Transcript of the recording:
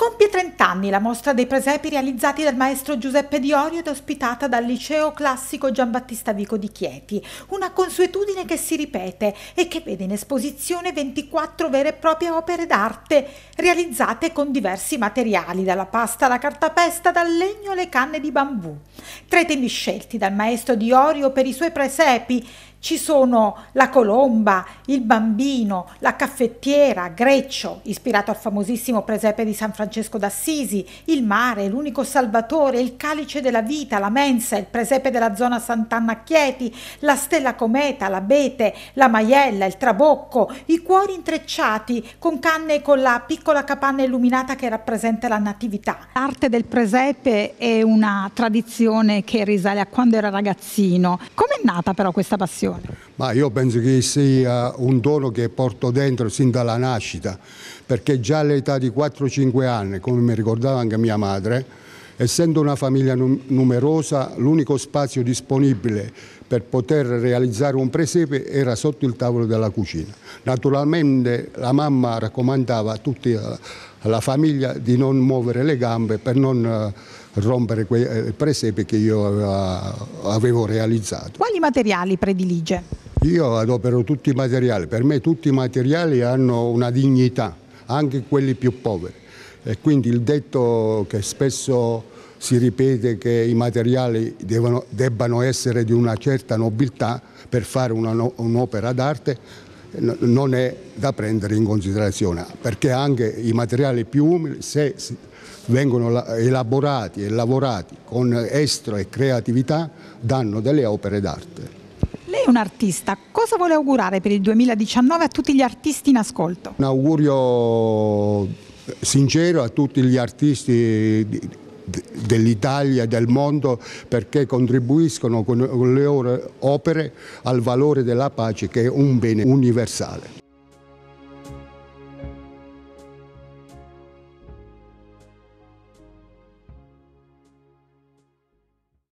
Compie 30 anni la mostra dei presepi realizzati dal maestro Giuseppe Diorio ed ospitata dal liceo classico Giambattista Vico di Chieti, una consuetudine che si ripete e che vede in esposizione 24 vere e proprie opere d'arte realizzate con diversi materiali, dalla pasta alla cartapesta, dal legno alle canne di bambù. Tra i temi scelti dal maestro Diorio per i suoi presepi ci sono la colomba, il bambino, la caffettiera, Greccio, ispirato al famosissimo presepe di San Francesco d'Assisi, il mare, l'unico salvatore, il calice della vita, la mensa, il presepe della zona Sant'Anna a Chieti, la stella cometa, l'abete, la maiella, il trabocco, i cuori intrecciati con canne e con la piccola capanna illuminata che rappresenta la natività. L'arte del presepe è una tradizione che risale a quando era ragazzino. Come nata però questa passione? Ma io penso che sia un dono che porto dentro sin dalla nascita, perché già all'età di 4-5 anni, come mi ricordava anche mia madre, essendo una famiglia numerosa, l'unico spazio disponibile per poter realizzare un presepe era sotto il tavolo della cucina. Naturalmente la mamma raccomandava a tutta la famiglia di non muovere le gambe per non eh, rompere quel eh, presepe che io avevo realizzato. Quali materiali predilige? Io adopero tutti i materiali, per me tutti i materiali hanno una dignità, anche quelli più poveri. E quindi il detto che spesso si ripete che i materiali devono, debbano essere di una certa nobiltà per fare un'opera d'arte, non è da prendere in considerazione perché anche i materiali più umili se vengono elaborati e lavorati con estro e creatività danno delle opere d'arte. Lei è un artista, cosa vuole augurare per il 2019 a tutti gli artisti in ascolto? Un augurio sincero a tutti gli artisti dell'Italia e del mondo perché contribuiscono con le loro opere al valore della pace che è un bene universale.